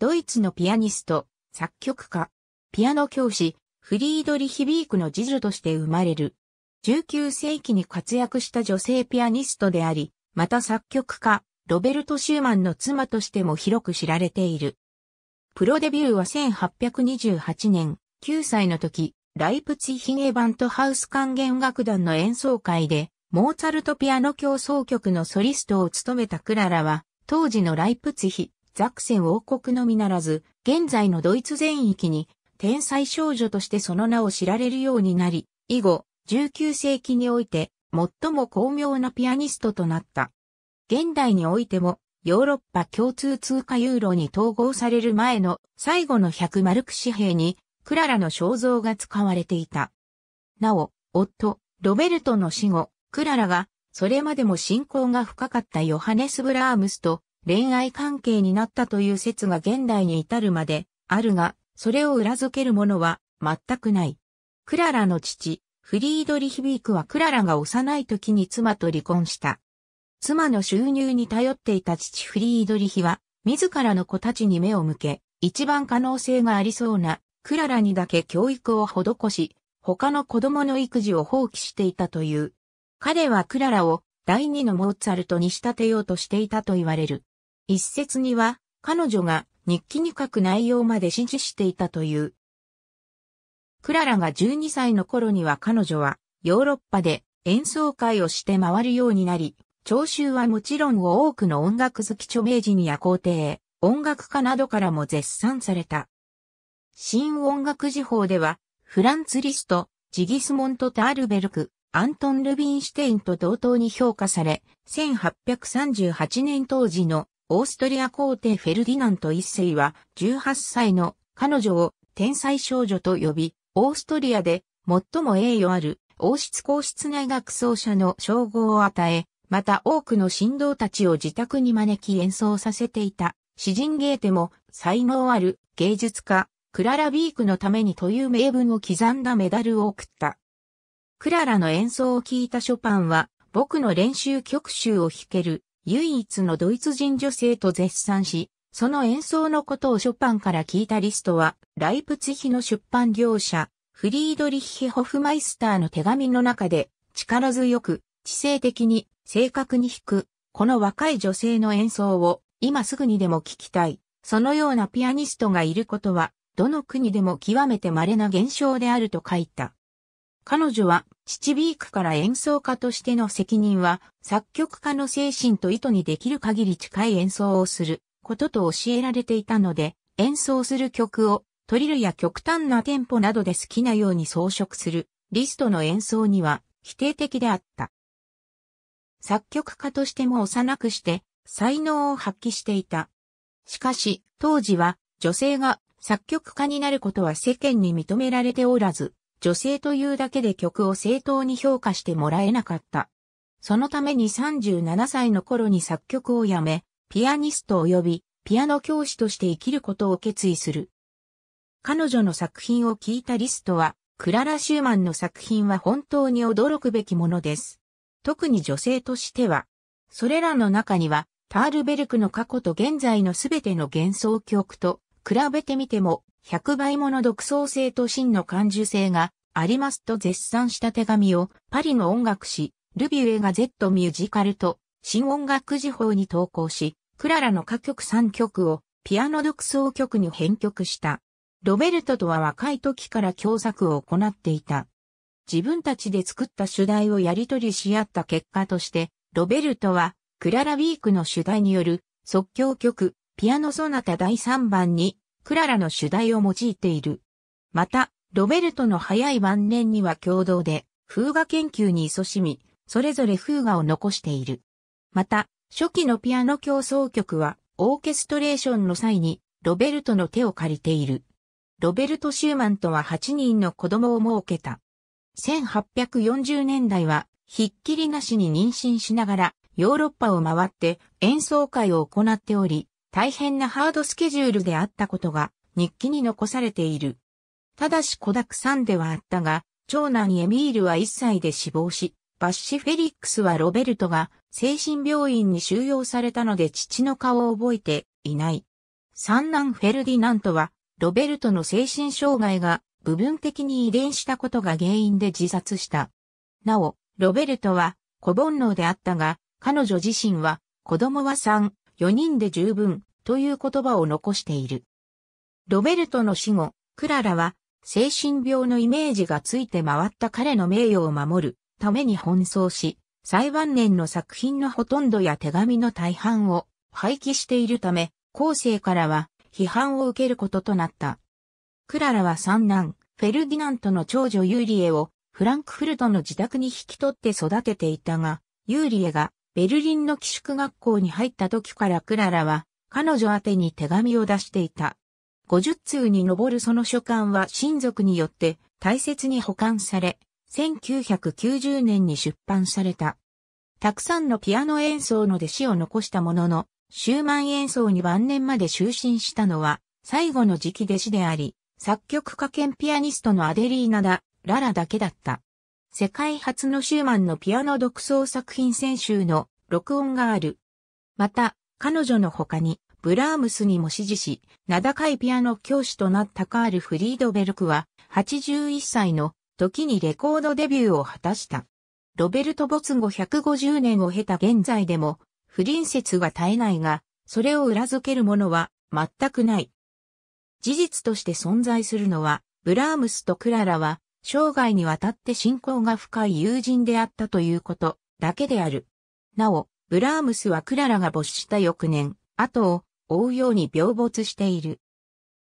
ドイツのピアニスト、作曲家、ピアノ教師、フリードリヒビークの次女として生まれる。19世紀に活躍した女性ピアニストであり、また作曲家、ロベルト・シューマンの妻としても広く知られている。プロデビューは1828年、9歳の時、ライプツィヒゲバントハウス管弦楽団の演奏会で、モーツァルトピアノ競争曲のソリストを務めたクララは、当時のライプツィヒ、ザクセン王国のみならず、現在のドイツ全域に、天才少女としてその名を知られるようになり、以後、19世紀において、最も巧妙なピアニストとなった。現代においても、ヨーロッパ共通通貨ユーロに統合される前の最後の100マルク紙幣に、クララの肖像が使われていた。なお、夫、ロベルトの死後、クララが、それまでも親交が深かったヨハネス・ブラームスと恋愛関係になったという説が現代に至るまであるが、それを裏付けるものは全くない。クララの父、フリードリヒビークはクララが幼い時に妻と離婚した。妻の収入に頼っていた父フリードリヒは、自らの子たちに目を向け、一番可能性がありそうな、クララにだけ教育を施し、他の子供の育児を放棄していたという。彼はクララを第二のモーツァルトに仕立てようとしていたと言われる。一説には、彼女が日記に書く内容まで指示していたという。クララが12歳の頃には彼女はヨーロッパで演奏会をして回るようになり、聴衆はもちろん多くの音楽好き著名人や皇帝、音楽家などからも絶賛された。新音楽時報では、フランツ・リスト、ジギスモント・タールベルク、アントン・ルビンシュテインと同等に評価され、1838年当時のオーストリア皇帝フェルディナント一世は18歳の彼女を天才少女と呼び、オーストリアで最も栄誉ある王室皇室内学奏者の称号を与え、また多くの神道たちを自宅に招き演奏させていた。詩人ゲーテも才能ある芸術家、クララ・ビークのためにという名文を刻んだメダルを送った。クララの演奏を聞いたショパンは僕の練習曲集を弾ける唯一のドイツ人女性と絶賛し、その演奏のことをショパンから聞いたリストは、ライプツヒの出版業者、フリードリッヒ・ホフマイスターの手紙の中で、力強く、知性的に、正確に弾く、この若い女性の演奏を、今すぐにでも聞きたい。そのようなピアニストがいることは、どの国でも極めて稀な現象であると書いた。彼女は七ビークから演奏家としての責任は、作曲家の精神と意図にできる限り近い演奏をすることと教えられていたので、演奏する曲をトリルや極端なテンポなどで好きなように装飾するリストの演奏には否定的であった。作曲家としても幼くして才能を発揮していた。しかし、当時は女性が作曲家になることは世間に認められておらず、女性というだけで曲を正当に評価してもらえなかった。そのために37歳の頃に作曲をやめ、ピアニスト及びピアノ教師として生きることを決意する。彼女の作品を聞いたリストは、クララ・シューマンの作品は本当に驚くべきものです。特に女性としては、それらの中には、タールベルクの過去と現在のすべての幻想曲と比べてみても100倍もの独創性と真の感受性がありますと絶賛した手紙をパリの音楽誌ルビュエが Z ミュージカルと新音楽時報に投稿し、クララの歌曲3曲をピアノ独奏曲に編曲した。ロベルトとは若い時から共作を行っていた。自分たちで作った主題をやり取りし合った結果として、ロベルトはクララウィークの主題による即興曲ピアノソナタ第3番にクララの主題を用いている。また、ロベルトの早い晩年には共同で風画研究に勤しみ、それぞれ風画を残している。また、初期のピアノ競争曲はオーケストレーションの際にロベルトの手を借りている。ロベルト・シューマンとは8人の子供を設けた。1840年代は、ひっきりなしに妊娠しながら、ヨーロッパを回って演奏会を行っており、大変なハードスケジュールであったことが日記に残されている。ただし子沢山ではあったが、長男エミールは1歳で死亡し、バッシフェリックスはロベルトが精神病院に収容されたので父の顔を覚えていない。三男フェルディナントは、ロベルトの精神障害が部分的に遺伝したことが原因で自殺した。なお、ロベルトは、子煩悩であったが、彼女自身は、子供は3、4人で十分という言葉を残している。ロベルトの死後、クララは精神病のイメージがついて回った彼の名誉を守るために奔走し、最晩年の作品のほとんどや手紙の大半を廃棄しているため、後世からは批判を受けることとなった。クララは三男、フェルディナントの長女ユーリエをフランクフルトの自宅に引き取って育てていたが、ユーリエがベルリンの寄宿学校に入った時からクララは、彼女宛に手紙を出していた。50通に上るその書簡は親族によって大切に保管され、1990年に出版された。たくさんのピアノ演奏の弟子を残したものの、シューマン演奏に晩年まで就寝したのは、最後の時期弟子であり、作曲家兼ピアニストのアデリーナだ、ララだけだった。世界初のシューマンのピアノ独奏作品選手の録音がある。また、彼女の他に、ブラームスにも支持し、名高いピアノ教師となったカール・フリードベルクは、81歳の時にレコードデビューを果たした。ロベルト没後150年を経た現在でも、不倫説は絶えないが、それを裏付けるものは全くない。事実として存在するのは、ブラームスとクララは生涯にわたって信仰が深い友人であったということだけである。なお、ブラームスはクララが没した翌年、後を追うように病没している。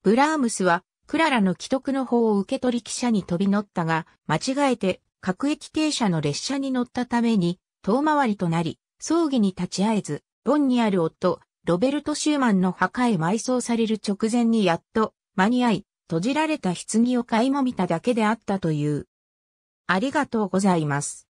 ブラームスはクララの既得の方を受け取り汽車に飛び乗ったが、間違えて各駅停車の列車に乗ったために遠回りとなり、葬儀に立ち会えず、ボンにある夫、ロベルト・シューマンの墓へ埋葬される直前にやっと間に合い、閉じられた棺を買いもみただけであったという。ありがとうございます。